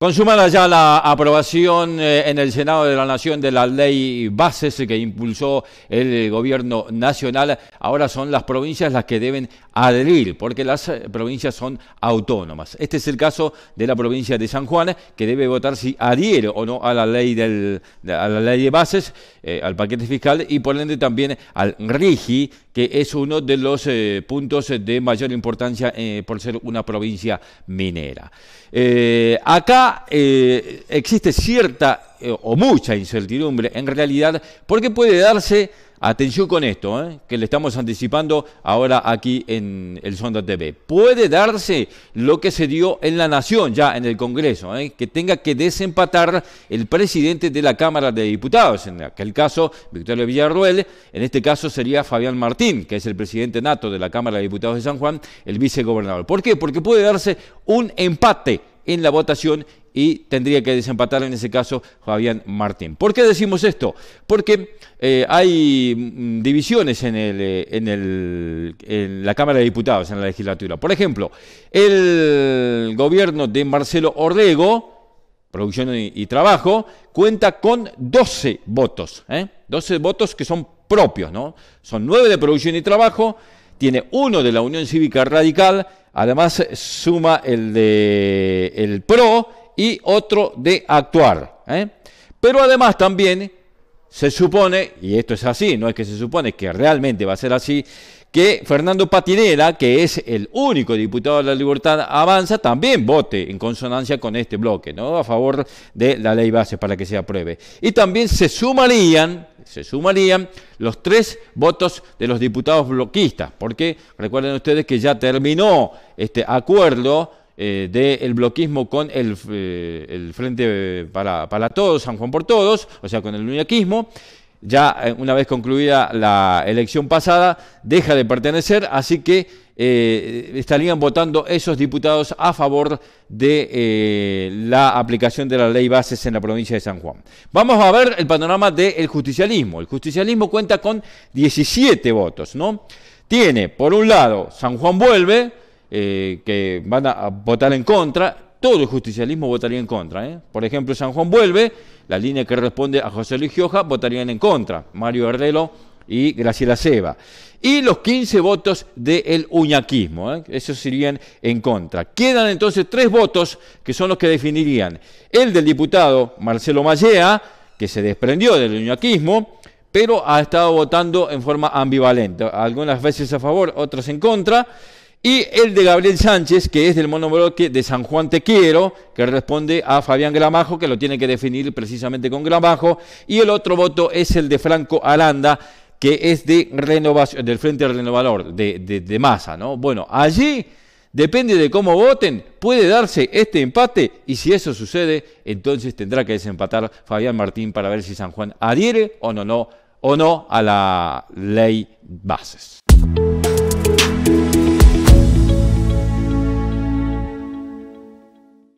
Consumada ya la aprobación eh, en el Senado de la Nación de la ley bases que impulsó el gobierno nacional, ahora son las provincias las que deben adherir, porque las eh, provincias son autónomas. Este es el caso de la provincia de San Juan, que debe votar si adhiere o no a la ley, del, la ley de bases, eh, al paquete fiscal y por ende también al RIGI, que es uno de los eh, puntos de mayor importancia por ser una provincia minera. acá existe cierta o mucha incertidumbre en realidad, porque puede darse Atención con esto, ¿eh? que le estamos anticipando ahora aquí en el Sonda TV. Puede darse lo que se dio en la Nación, ya en el Congreso, ¿eh? que tenga que desempatar el presidente de la Cámara de Diputados, en aquel caso Victoria Villarruel, en este caso sería Fabián Martín, que es el presidente nato de la Cámara de Diputados de San Juan, el vicegobernador. ¿Por qué? Porque puede darse un empate en la votación y tendría que desempatar en ese caso Fabián Martín. ¿Por qué decimos esto? Porque eh, hay mm, divisiones en, el, eh, en, en la Cámara de Diputados, en la legislatura. Por ejemplo, el gobierno de Marcelo Orrego... Producción y, Trabajo, cuenta con 12 votos, 12 ¿eh? votos que son propios, ¿no? Son 9 de Producción y Trabajo, tiene uno de la Unión Cívica Radical, además suma el de el PRO, y otro de actuar. ¿eh? Pero además también se supone, y esto es así, no es que se supone que realmente va a ser así, que Fernando Patinera, que es el único diputado de la Libertad Avanza, también vote en consonancia con este bloque, ¿no? A favor de la ley base para que se apruebe. Y también se sumarían, se sumarían los tres votos de los diputados bloquistas, porque recuerden ustedes que ya terminó este acuerdo eh, del bloquismo con el, eh, Frente para, Todos, San Juan por Todos, o sea, con el unianquismo Ya eh, una vez concluida la elección pasada, deja de pertenecer, así que estarían votando esos diputados a favor de la aplicación de la ley bases en la provincia de San Juan. Vamos a ver el panorama del justicialismo. El justicialismo cuenta con 17 votos, ¿no? Tiene, por un lado, San Juan vuelve, eh, que van a votar en contra, todo el justicialismo votaría en contra. ¿eh? Por ejemplo, San Juan Vuelve, la línea que responde a José Luis Gioja, votarían en contra. Mario Arrelo y Graciela Seba. Y los 15 votos del uñaquismo, ¿eh? esos irían en contra. Quedan entonces tres votos que son los que definirían el del diputado Marcelo Mallea, que se desprendió del uñaquismo, pero ha estado votando en forma ambivalente, algunas veces a favor, otras en contra. Y el de Gabriel Sánchez, que es del monobloque de San Juan Te Quiero, que responde a Fabián Gramajo, que lo tiene que definir precisamente con Gramajo. Y el otro voto es el de Franco Aranda, que es de renovación, del Frente Renovador, de, de, masa, ¿no? Bueno, allí depende de cómo voten, puede darse este empate y si eso sucede, entonces tendrá que desempatar Fabián Martín para ver si San Juan adhiere o no, no, o no a la ley bases.